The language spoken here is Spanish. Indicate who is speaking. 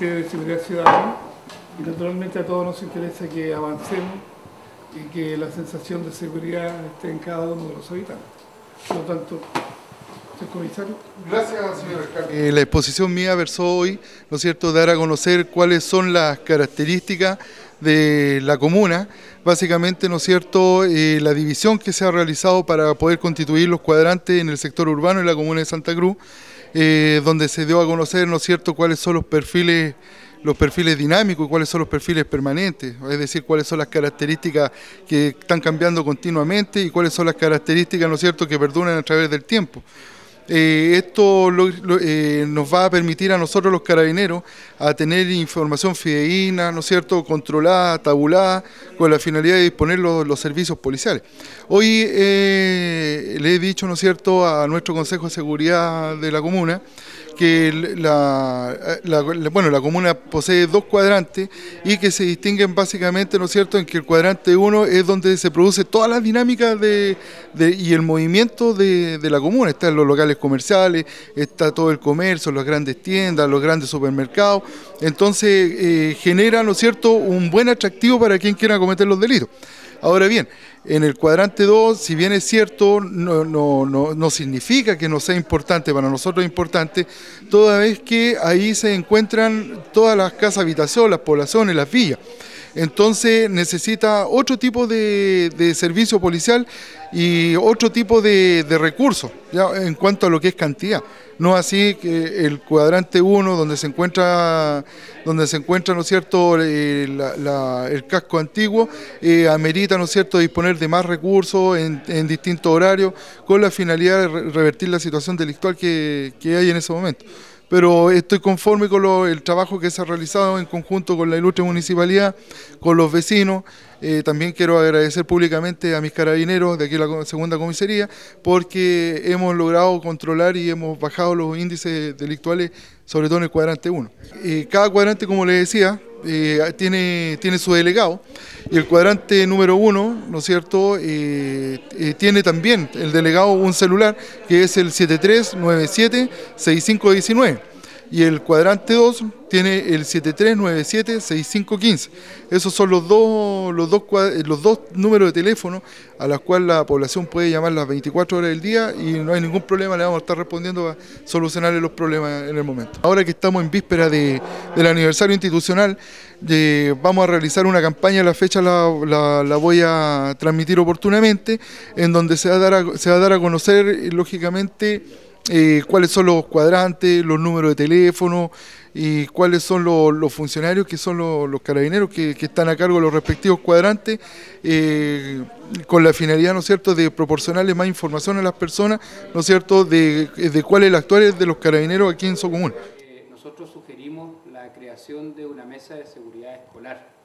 Speaker 1: de Seguridad Ciudadana y naturalmente a todos nos interesa que avancemos y que la sensación de seguridad esté en cada uno de los habitantes. Por lo tanto, señor comisario. Gracias, señor alcalde. Eh, la exposición mía versó hoy, ¿no es cierto?, dar a conocer cuáles son las características de la comuna, básicamente, ¿no es cierto?, eh, la división que se ha realizado para poder constituir los cuadrantes en el sector urbano en la comuna de Santa Cruz, eh, donde se dio a conocer, ¿no cierto?, cuáles son los perfiles los perfiles dinámicos y cuáles son los perfiles permanentes, es decir, cuáles son las características que están cambiando continuamente y cuáles son las características, ¿no cierto?, que perduran a través del tiempo. Eh, esto eh, nos va a permitir a nosotros los carabineros a tener información fideína, ¿no es cierto?, controlada, tabulada, con la finalidad de disponer los, servicios policiales. Hoy eh, le he dicho, ¿no es cierto?, a nuestro Consejo de Seguridad de la Comuna que la, bueno, la comuna posee dos cuadrantes y que se distinguen básicamente, ¿no es cierto?, en que el cuadrante 1 es donde se produce todas las dinámicas de, y el movimiento de, la comuna. Están los locales comerciales, está todo el comercio, las grandes tiendas, los grandes supermercados. Entonces eh, genera, ¿no es cierto?, un buen atractivo para quien quiera cometer los delitos. Ahora bien, en el cuadrante 2, si bien es cierto, no, no, significa que no sea importante, para nosotros es importante, toda vez que ahí se encuentran todas las casas habitación, las poblaciones, las villas entonces necesita otro tipo de, servicio policial y otro tipo de, recursos ya, en cuanto a lo que es cantidad. No así que el cuadrante 1 donde se encuentra, donde se encuentra cierto? Eh, el casco antiguo, eh, amerita ¿no cierto? disponer de más recursos en, distintos horarios con la finalidad de revertir la situación delictual que hay en ese momento pero estoy conforme con el trabajo que se ha realizado en conjunto con la ilustre municipalidad, con los vecinos. Eh, también quiero agradecer públicamente a mis carabineros de aquí de la segunda comisaría porque hemos logrado controlar y hemos bajado los índices delictuales, sobre todo en el cuadrante 1. Eh, cada cuadrante, como les decía, eh, tiene, tiene su delegado. Y el cuadrante número 1, ¿no es cierto?, tiene también el delegado un celular que es el 7397-6519 y el cuadrante 2 tiene el 7397 Esos son los dos, los, dos, eh, números de teléfono a los cuales la población puede llamar las 24 horas del día y no hay ningún problema, le vamos a estar respondiendo a solucionarle los problemas en el momento. Ahora que estamos en víspera del aniversario institucional, eh, vamos a realizar una campaña, la fecha la, voy a transmitir oportunamente, en donde se se va a, dar a conocer, lógicamente, eh, cuáles son los cuadrantes, los números de teléfono y cuáles son los, funcionarios que son los, carabineros que, están a cargo de los respectivos cuadrantes, eh, con la finalidad, ¿no cierto?, de proporcionarles más información a las personas, ¿no es cierto?, de, de cuál es el de los carabineros aquí en Socomún. Eh, nosotros sugerimos la creación de una mesa de seguridad escolar